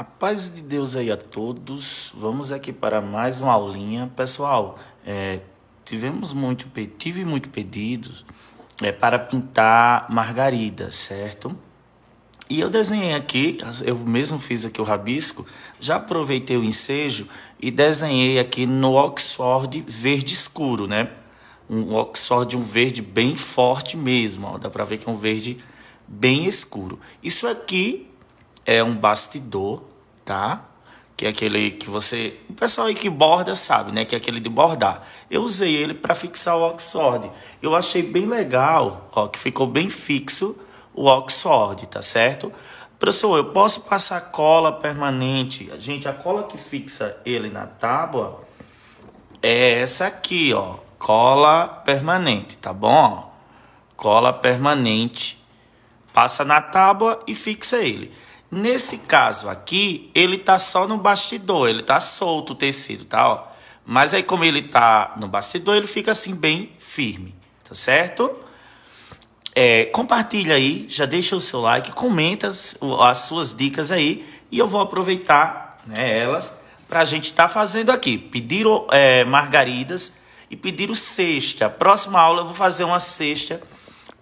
A paz de Deus aí a todos. Vamos aqui para mais uma aulinha. Pessoal, é, tivemos muito, tive muito pedidos é, para pintar margarida, certo? E eu desenhei aqui, eu mesmo fiz aqui o rabisco, já aproveitei o ensejo e desenhei aqui no Oxford verde escuro, né? Um Oxford, um verde bem forte mesmo, ó, dá para ver que é um verde bem escuro. Isso aqui é um bastidor tá? Que é aquele que você. O pessoal aí que borda sabe, né? Que é aquele de bordar. Eu usei ele para fixar o oxord. Eu achei bem legal, ó, que ficou bem fixo o Oxford tá certo? Professor, eu posso passar cola permanente. Gente, a cola que fixa ele na tábua é essa aqui, ó. Cola permanente, tá bom? Cola permanente. Passa na tábua e fixa ele. Nesse caso aqui, ele tá só no bastidor, ele tá solto o tecido, tá? Ó. Mas aí, como ele tá no bastidor, ele fica assim bem firme, tá certo? É, compartilha aí, já deixa o seu like, comenta as, as suas dicas aí e eu vou aproveitar né, elas para a gente estar tá fazendo aqui. Pediram é, margaridas e pediram cesta. Próxima aula eu vou fazer uma cesta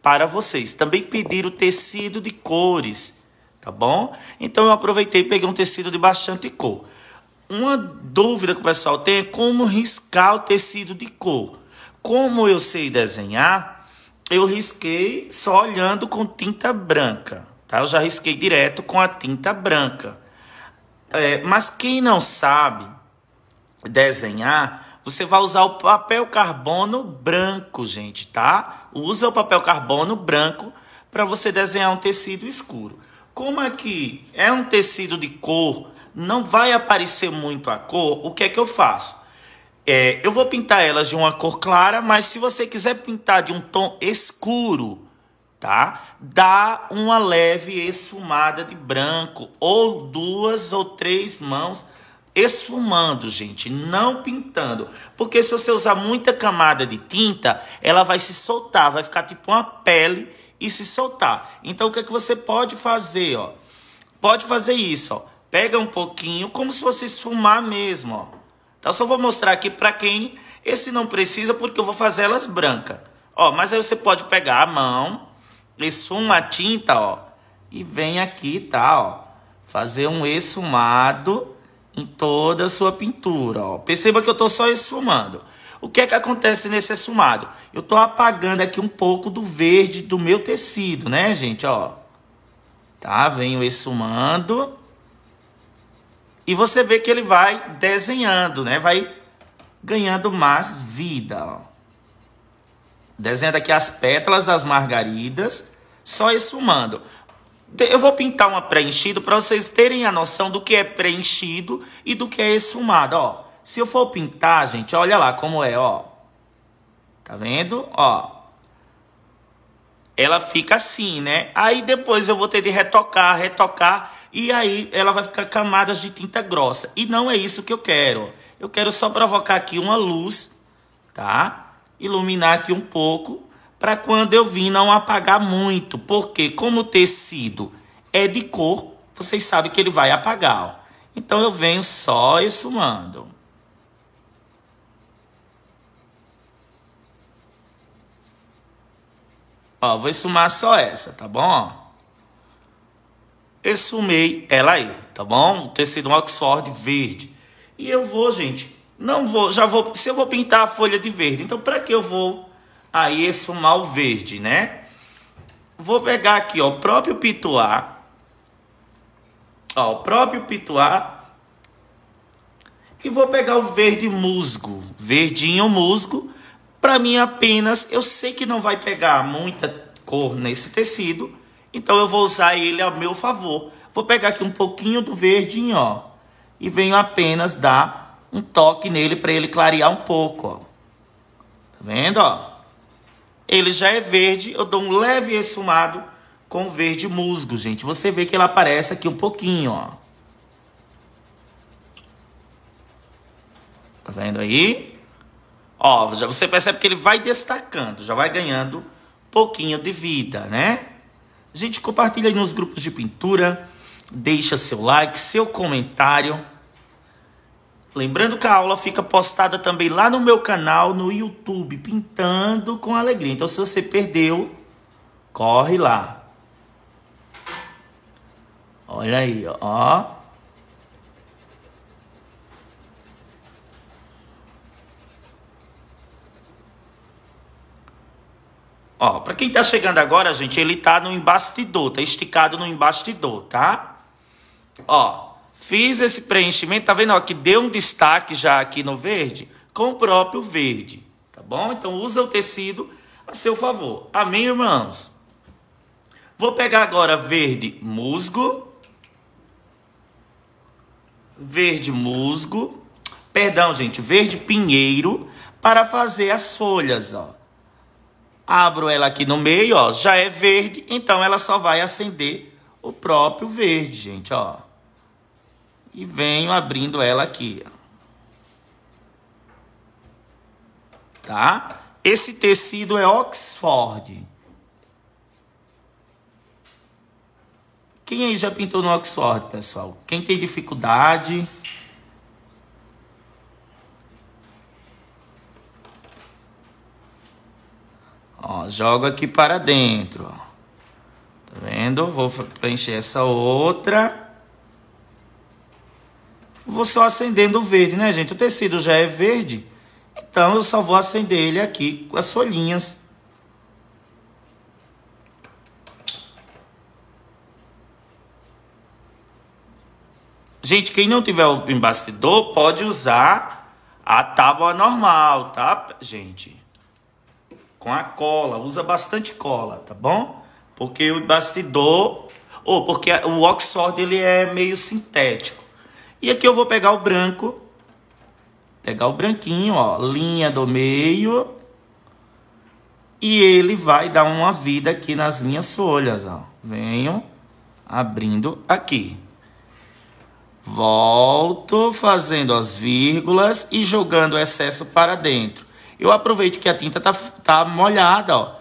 para vocês. Também pediram tecido de cores tá bom? Então eu aproveitei e peguei um tecido de bastante cor. Uma dúvida que o pessoal tem é como riscar o tecido de cor. Como eu sei desenhar, eu risquei só olhando com tinta branca, tá? Eu já risquei direto com a tinta branca. É, mas quem não sabe desenhar, você vai usar o papel carbono branco, gente, tá? Usa o papel carbono branco para você desenhar um tecido escuro. Como aqui é, é um tecido de cor, não vai aparecer muito a cor, o que é que eu faço? É, eu vou pintar elas de uma cor clara, mas se você quiser pintar de um tom escuro, tá? Dá uma leve esfumada de branco ou duas ou três mãos esfumando, gente, não pintando. Porque se você usar muita camada de tinta, ela vai se soltar, vai ficar tipo uma pele e se soltar. Então o que, é que você pode fazer, ó? Pode fazer isso, ó. Pega um pouquinho, como se você esfumar mesmo, ó. Então só vou mostrar aqui para quem esse não precisa, porque eu vou fazer elas branca. Ó, mas aí você pode pegar a mão, esfuma a tinta, ó, e vem aqui, tá, ó, fazer um esfumado em toda a sua pintura, ó. Perceba que eu tô só esfumando. O que é que acontece nesse sumário? Eu estou apagando aqui um pouco do verde do meu tecido, né, gente? Ó, tá? Venho exumando. E você vê que ele vai desenhando, né? Vai ganhando mais vida, ó. Desenhando aqui as pétalas das margaridas, só exumando. Eu vou pintar uma preenchida para vocês terem a noção do que é preenchido e do que é exumado, ó. Se eu for pintar, gente, olha lá como é, ó. Tá vendo? Ó. Ela fica assim, né? Aí depois eu vou ter de retocar, retocar. E aí ela vai ficar camadas de tinta grossa. E não é isso que eu quero. Eu quero só provocar aqui uma luz, tá? Iluminar aqui um pouco. Para quando eu vir não apagar muito. Porque como o tecido é de cor, vocês sabem que ele vai apagar, ó. Então eu venho só esfumando. Ó, vou esumar só essa, tá bom? Esumei ela aí, tá bom? Tecido um Oxford verde. E eu vou, gente, não vou, já vou, se eu vou pintar a folha de verde, então para que eu vou aí esfumar o verde, né? Vou pegar aqui, ó, o próprio pituá. Ó, o próprio pituá. E vou pegar o verde musgo, verdinho musgo, para mim apenas, eu sei que não vai pegar muita cor nesse tecido, então eu vou usar ele a meu favor. Vou pegar aqui um pouquinho do verdinho, ó, e venho apenas dar um toque nele para ele clarear um pouco, ó. Tá vendo, ó? Ele já é verde, eu dou um leve esfumado com verde musgo, gente. Você vê que ele aparece aqui um pouquinho, ó. Tá vendo aí? Ó, já você percebe que ele vai destacando, já vai ganhando pouquinho de vida, né? Gente, compartilha aí nos grupos de pintura, deixa seu like, seu comentário. Lembrando que a aula fica postada também lá no meu canal no YouTube, Pintando com Alegria. Então, se você perdeu, corre lá. Olha aí, ó. Ó, para quem tá chegando agora, gente, ele tá no embastidor, tá esticado no embastidor, tá? Ó, fiz esse preenchimento, tá vendo ó, que deu um destaque já aqui no verde com o próprio verde, tá bom? Então usa o tecido a seu favor. Amém, irmãos. Vou pegar agora verde musgo, verde musgo, perdão, gente, verde pinheiro para fazer as folhas, ó. Abro ela aqui no meio, ó, já é verde, então ela só vai acender o próprio verde, gente, ó. E venho abrindo ela aqui, ó. Tá? Esse tecido é Oxford. Quem aí já pintou no Oxford, pessoal? Quem tem dificuldade... Ó, jogo aqui para dentro, ó. Tá vendo? Vou preencher essa outra. Vou só acendendo o verde, né, gente? O tecido já é verde, então eu só vou acender ele aqui com as folhinhas. Gente, quem não tiver o embastidor pode usar a tábua normal, tá, gente? com a cola, usa bastante cola, tá bom? Porque o bastidor, ou porque o Oxford ele é meio sintético. E aqui eu vou pegar o branco, pegar o branquinho, ó, linha do meio, e ele vai dar uma vida aqui nas minhas folhas, ó. Venho abrindo aqui. Volto fazendo as vírgulas e jogando o excesso para dentro eu aproveito que a tinta tá, tá molhada, ó,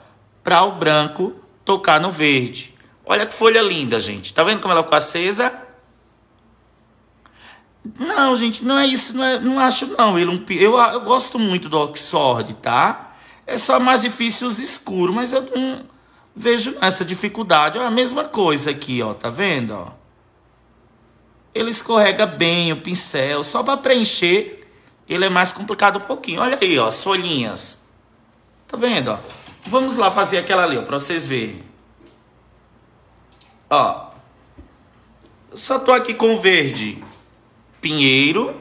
para o branco tocar no verde. Olha que folha linda, gente. Tá vendo como ela ficou acesa? Não, gente, não é isso, não, é, não acho não. eu, eu gosto muito do Oxford, tá? É só mais difícil os escuros, mas eu não vejo essa dificuldade. É a mesma coisa aqui, ó, tá vendo? Ó? Ele escorrega bem o pincel, só para preencher ele é mais complicado um pouquinho. Olha aí, ó, as folhinhas. Tá vendo, ó? Vamos lá fazer aquela ali, ó, pra vocês verem. Ó. Só tô aqui com verde. Pinheiro.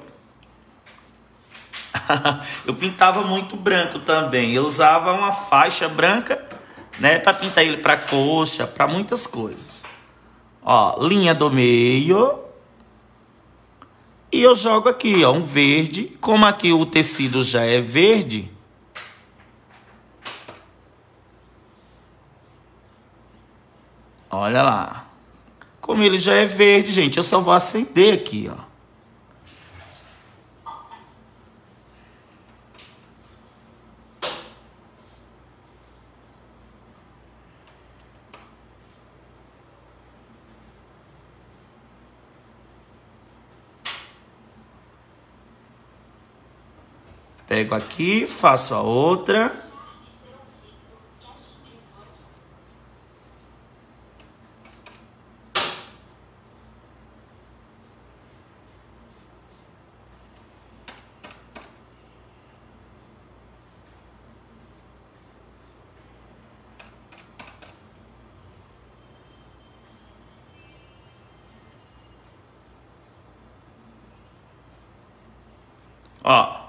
eu pintava muito branco também. Eu usava uma faixa branca, né? Pra pintar ele pra coxa, pra muitas coisas. Ó, linha do meio. E eu jogo aqui, ó, um verde. Como aqui o tecido já é verde, olha lá. Como ele já é verde, gente, eu só vou acender aqui, ó. Pego aqui, faço a outra.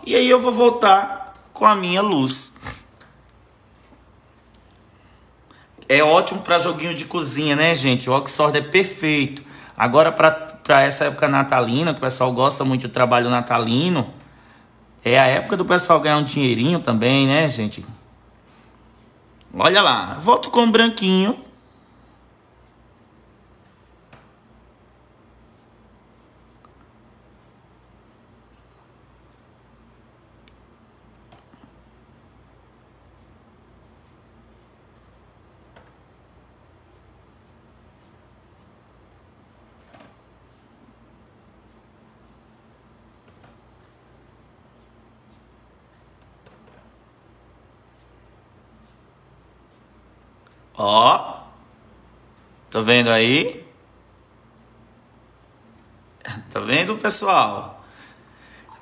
e aí eu vou voltar com a minha luz. É ótimo para joguinho de cozinha, né, gente? O Oxford é perfeito. Agora, para essa época natalina, que o pessoal gosta muito do trabalho natalino, é a época do pessoal ganhar um dinheirinho também, né, gente? Olha lá, volto com o branquinho. Ó. Tá vendo aí? Tá vendo, pessoal?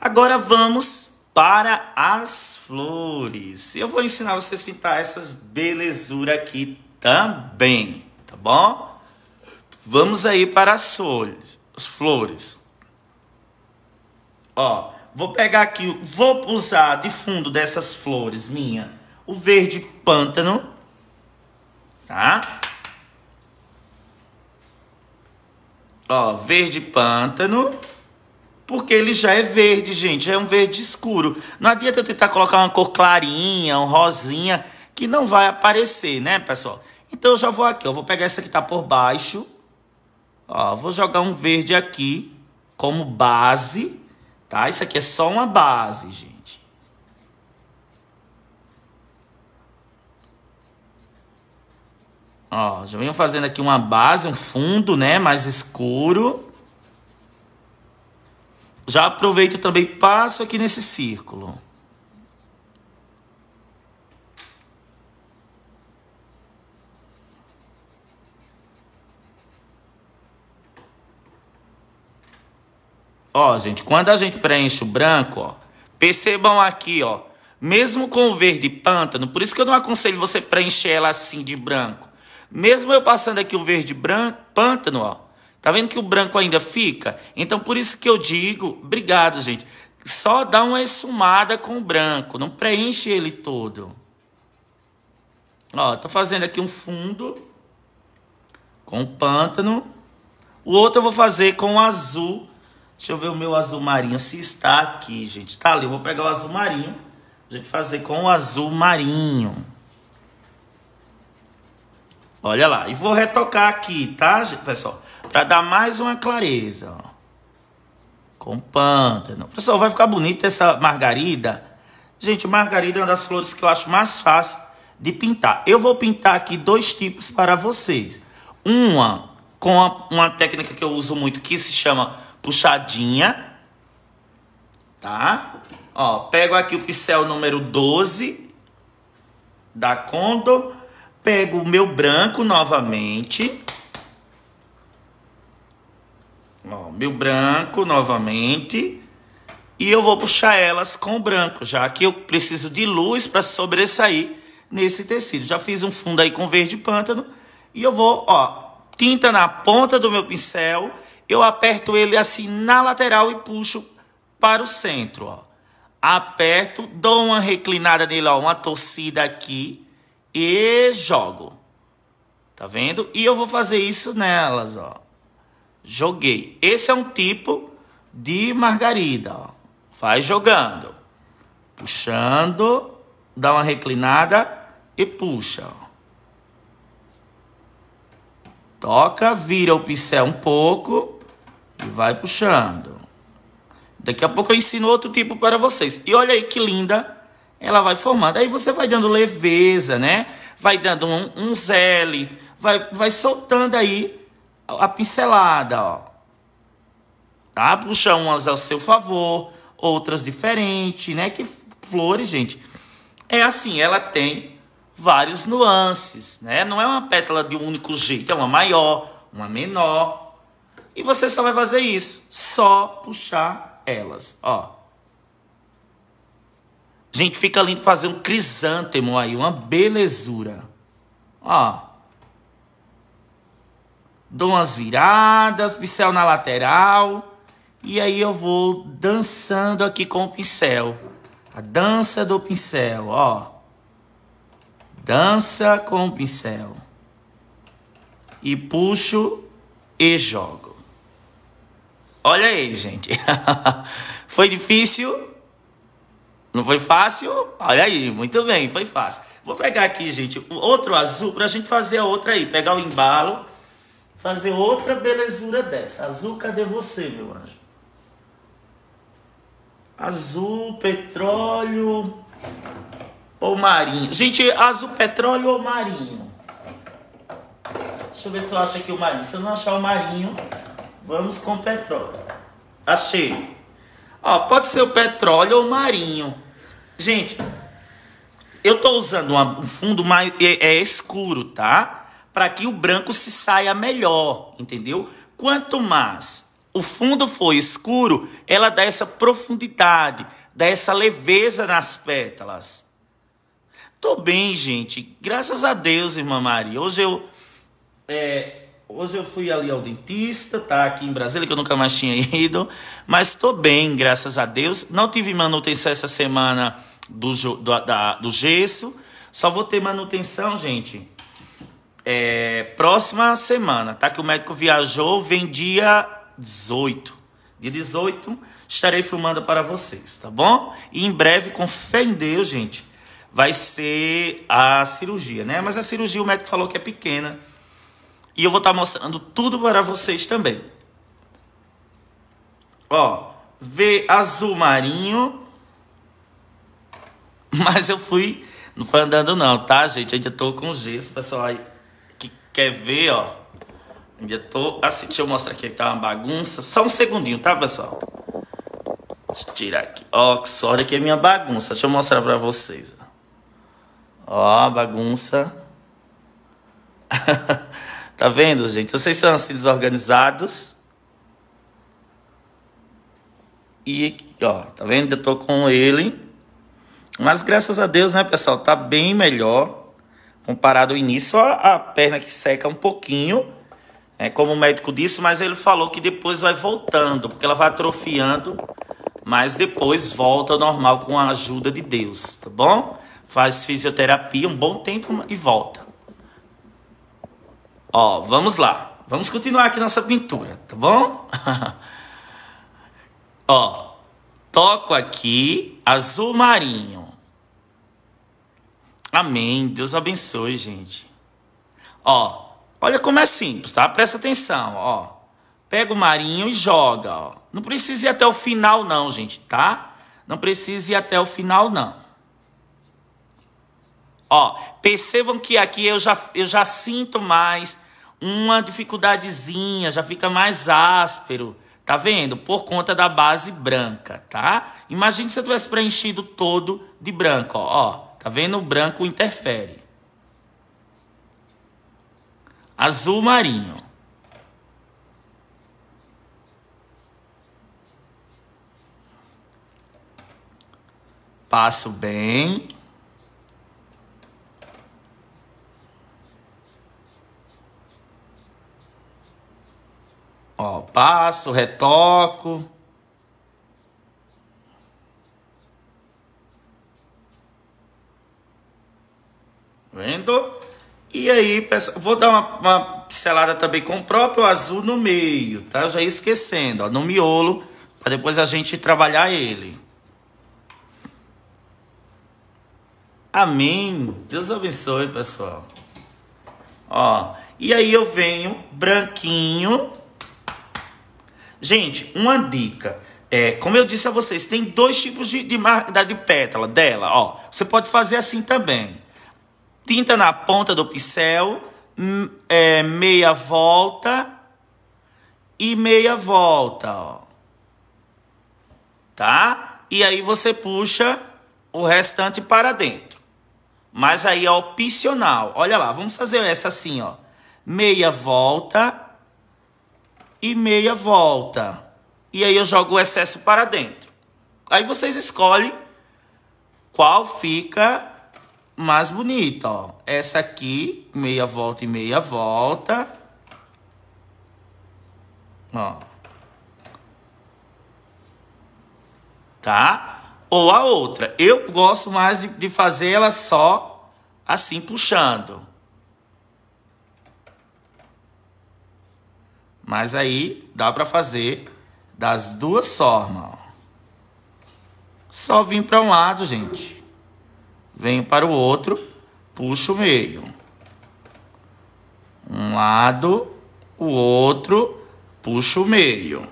Agora vamos para as flores. Eu vou ensinar vocês a pintar essas belezuras aqui também, tá bom? Vamos aí para as flores. As flores. Ó, vou pegar aqui, vou usar de fundo dessas flores minha o verde pântano tá? Ó, verde pântano, porque ele já é verde, gente, é um verde escuro. Não adianta eu tentar colocar uma cor clarinha, um rosinha, que não vai aparecer, né, pessoal? Então eu já vou aqui, eu vou pegar essa que tá por baixo, ó, vou jogar um verde aqui como base, tá? Isso aqui é só uma base, gente. Ó, já venho fazendo aqui uma base, um fundo, né, mais escuro. Já aproveito também, passo aqui nesse círculo. Ó, gente, quando a gente preenche o branco, ó, percebam aqui, ó, mesmo com o verde pântano, por isso que eu não aconselho você preencher ela assim de branco. Mesmo eu passando aqui o verde branco, pântano, ó. Tá vendo que o branco ainda fica? Então, por isso que eu digo, obrigado, gente. Só dá uma esfumada com o branco, não preenche ele todo. Ó, tô fazendo aqui um fundo com o pântano. O outro eu vou fazer com o azul. Deixa eu ver o meu azul marinho se está aqui, gente. Tá ali, eu vou pegar o azul marinho. A gente fazer com o azul marinho. Olha lá. E vou retocar aqui, tá, pessoal? Para dar mais uma clareza, ó. Com pântano. Pessoal, vai ficar bonita essa margarida. Gente, margarida é uma das flores que eu acho mais fácil de pintar. Eu vou pintar aqui dois tipos para vocês. Uma com a, uma técnica que eu uso muito, que se chama puxadinha. Tá? Ó, pego aqui o pincel número 12 da Condor Pego o meu branco novamente. Ó, meu branco novamente. E eu vou puxar elas com o branco, já que eu preciso de luz para sobressair nesse tecido. Já fiz um fundo aí com verde pântano. E eu vou, ó, tinta na ponta do meu pincel. Eu aperto ele assim na lateral e puxo para o centro, ó. Aperto, dou uma reclinada nele, ó, uma torcida aqui e jogo. Tá vendo? E eu vou fazer isso nelas, ó. Joguei. Esse é um tipo de margarida, ó. Faz jogando. Puxando, dá uma reclinada e puxa, ó. Toca, vira o pincel um pouco e vai puxando. Daqui a pouco eu ensino outro tipo para vocês. E olha aí que linda ela vai formando. Aí você vai dando leveza, né? Vai dando um, um zele, vai, vai soltando aí a pincelada, ó. Tá? Puxa umas ao seu favor, outras diferentes, né? Que flores, gente. É assim, ela tem vários nuances, né? Não é uma pétala de um único jeito, é uma maior, uma menor. E você só vai fazer isso, só puxar elas, ó. Gente, fica lindo fazer um crisântemo aí, uma belezura. Ó. Dou umas viradas, pincel na lateral. E aí eu vou dançando aqui com o pincel. A dança do pincel, ó. Dança com o pincel. E puxo e jogo. Olha aí, gente. Foi difícil? Não foi fácil? Olha aí, muito bem, foi fácil. Vou pegar aqui, gente, outro azul para a gente fazer a outra aí. Pegar o embalo, fazer outra belezura dessa. Azul, cadê você, meu anjo? Azul, petróleo ou marinho? Gente, azul, petróleo ou marinho? Deixa eu ver se eu acho aqui o marinho. Se eu não achar o marinho, vamos com petróleo. Achei. Ó, pode ser o petróleo ou o marinho. Gente, eu tô usando uma, um fundo mais, é, é escuro, tá? Para que o branco se saia melhor, entendeu? Quanto mais o fundo for escuro, ela dá essa profundidade, dá essa leveza nas pétalas. Tô bem, gente. Graças a Deus, irmã Maria. Hoje eu... É, Hoje eu fui ali ao dentista, tá aqui em Brasília, que eu nunca mais tinha ido. Mas estou bem, graças a Deus. Não tive manutenção essa semana do, do, da, do gesso. Só vou ter manutenção, gente, é, próxima semana, tá? Que o médico viajou, vem dia 18. Dia 18 estarei filmando para vocês, tá bom? E em breve, com fé em Deus, gente, vai ser a cirurgia, né? Mas a cirurgia o médico falou que é pequena. E eu vou estar tá mostrando tudo para vocês também. Ó, vê azul marinho. Mas eu fui, não foi andando não, tá, gente? Eu ainda tô com gesso, pessoal aí que quer ver, ó. Ainda tô assim, deixa eu mostrar aqui que tá uma bagunça. Só um segundinho, tá, pessoal? Deixa eu tirar aqui. Ó, que sorte que é minha bagunça. Deixa eu mostrar pra vocês, ó. Ó, bagunça. Tá vendo, gente? Vocês são assim desorganizados. E, ó, tá vendo? Eu tô com ele. Mas graças a Deus, né, pessoal? Tá bem melhor comparado ao início. A, a perna que seca um pouquinho, é como o médico disse, mas ele falou que depois vai voltando, porque ela vai atrofiando, mas depois volta ao normal com a ajuda de Deus, tá bom? Faz fisioterapia um bom tempo e volta. Ó, vamos lá. Vamos continuar aqui nossa pintura, tá bom? Ó, toco aqui azul marinho. Amém. Deus abençoe, gente. Ó, olha como é simples, tá? Presta atenção, ó. Pega o marinho e joga, ó. Não precisa ir até o final não, gente, tá? Não precisa ir até o final não. Ó, percebam que aqui eu já, eu já sinto mais uma dificuldadezinha, já fica mais áspero. Tá vendo? Por conta da base branca, tá? Imagine se eu tivesse preenchido todo de branco, ó. ó tá vendo? O branco interfere. Azul marinho. Passo bem. Ó, passo, retoco. Vendo? E aí, vou dar uma, uma, pincelada também com o próprio azul no meio, tá? Já esquecendo, ó, no miolo, para depois a gente trabalhar ele. Amém. Deus abençoe, pessoal. Ó, e aí eu venho branquinho, Gente, uma dica. É, como eu disse a vocês, tem dois tipos de, de, de pétala dela. Ó, você pode fazer assim também. Tinta na ponta do pincel, hum, é, meia volta e meia volta, ó. Tá? E aí você puxa o restante para dentro. Mas aí é opcional. Olha lá, vamos fazer essa assim, ó. Meia volta e meia volta. E aí eu jogo o excesso para dentro. Aí vocês escolhem qual fica mais bonita, ó. Essa aqui, meia volta e meia volta. Ó. Tá? Ou a outra. Eu gosto mais de, de fazer ela só assim, puxando. Mas aí dá para fazer das duas formas. Só vim para um lado, gente. Venho para o outro, puxo o meio. Um lado, o outro, puxo o meio.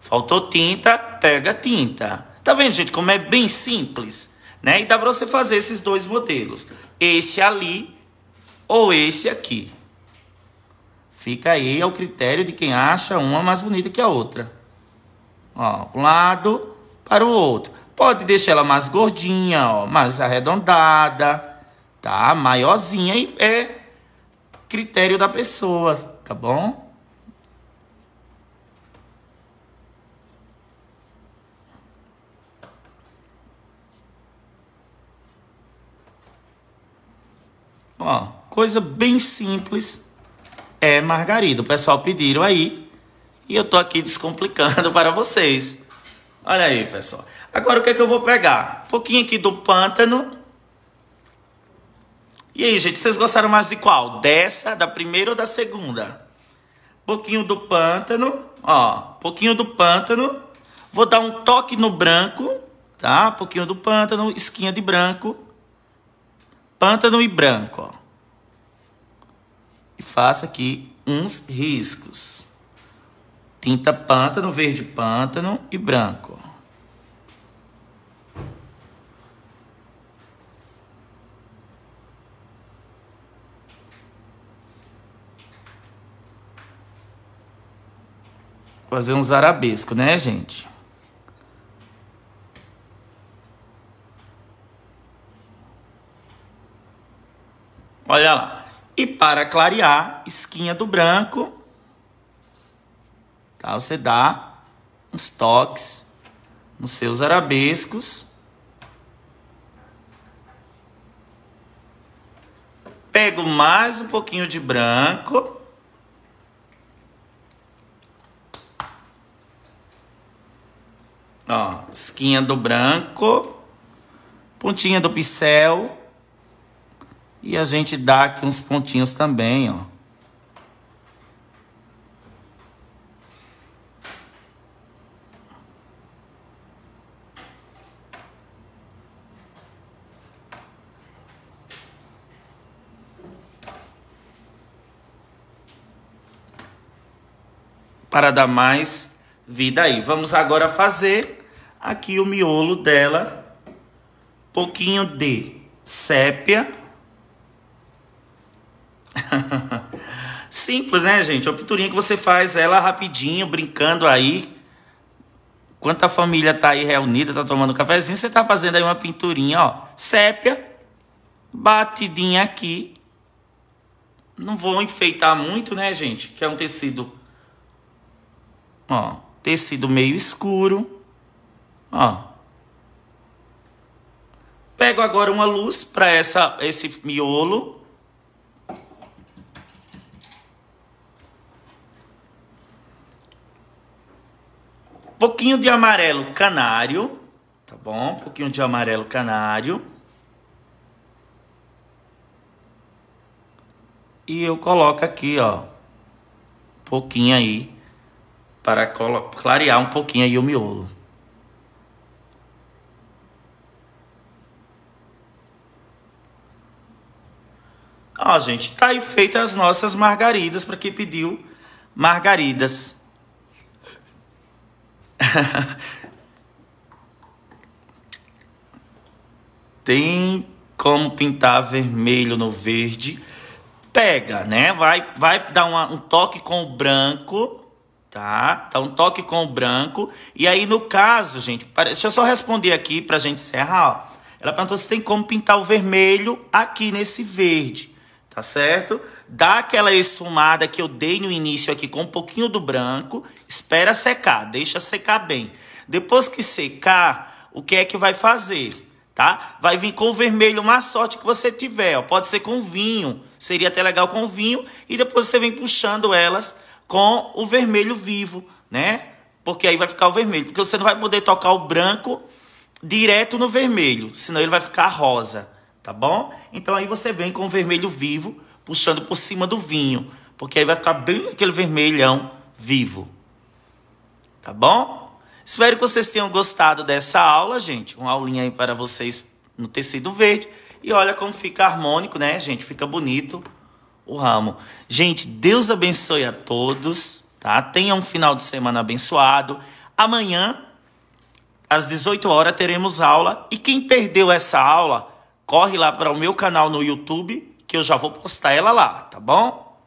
Faltou tinta, pega tinta. Tá vendo, gente, como é bem simples, né? E dá para você fazer esses dois modelos. Esse ali ou esse aqui. Fica aí ao critério de quem acha uma mais bonita que a outra. Ó, um lado para o outro. Pode deixar ela mais gordinha, ó, mais arredondada, tá? Maiorzinha e é critério da pessoa, tá bom? Ó, coisa bem simples é margarida. O pessoal pediram aí e eu tô aqui descomplicando para vocês. Olha aí, pessoal. Agora o que é que eu vou pegar? Um pouquinho aqui do pântano. E aí, gente, vocês gostaram mais de qual? Dessa, da primeira ou da segunda? Pouquinho do pântano, ó, pouquinho do pântano. Vou dar um toque no branco, tá? Pouquinho do pântano, esquinha de branco. Pântano e branco, ó e faça aqui uns riscos. Tinta pântano, verde pântano e branco. Fazer uns arabescos, né, gente? E para clarear, esquinha do branco, tá? Você dá uns toques nos seus arabescos. Pego mais um pouquinho de branco. Ó, esquinha do branco. Pontinha do pincel. E a gente dá aqui uns pontinhos também, ó. para dar mais vida aí. Vamos agora fazer aqui o miolo dela. Pouquinho de sépia. Simples, né, gente? Uma pinturinha que você faz ela rapidinho, brincando aí. Enquanto a família tá aí reunida, tá tomando um cafezinho, você tá fazendo aí uma pinturinha, ó. Sépia, batidinha aqui. Não vou enfeitar muito, né, gente? Que é um tecido... Ó, tecido meio escuro. Ó. Pego agora uma luz para esse miolo Pouquinho de amarelo canário, tá bom? Pouquinho de amarelo canário. E eu coloco aqui, ó. Um pouquinho aí. Para clarear um pouquinho aí o miolo. Ó, gente, tá aí feitas as nossas margaridas para quem pediu margaridas. Tem como pintar vermelho no verde. Pega, né? Vai, vai dar uma, um toque com o branco, tá? Dá um toque com o branco. E aí, no caso, gente, para... deixa eu só responder aqui pra gente encerrar, ó. Ela perguntou se tem como pintar o vermelho aqui nesse verde tá certo? Dá aquela esfumada que eu dei no início aqui com um pouquinho do branco, espera secar, deixa secar bem. Depois que secar, o que é que vai fazer? Tá? Vai vir com o vermelho, uma sorte que você tiver, ó. pode ser com vinho, seria até legal com vinho, e depois você vem puxando elas com o vermelho vivo, né? Porque aí vai ficar o vermelho, porque você não vai poder tocar o branco direto no vermelho, senão ele vai ficar rosa tá bom? Então aí você vem com o vermelho vivo, puxando por cima do vinho, porque aí vai ficar bem aquele vermelhão vivo, tá bom? Espero que vocês tenham gostado dessa aula, gente. Uma aulinha aí para vocês no tecido verde. E olha como fica harmônico, né, gente? Fica bonito o ramo. Gente, Deus abençoe a todos, tá? Tenha um final de semana abençoado. Amanhã, às 18 horas, teremos aula. E quem perdeu essa aula, corre lá para o meu canal no YouTube, que eu já vou postar ela lá, tá bom?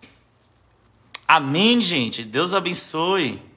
Amém, gente. Deus abençoe.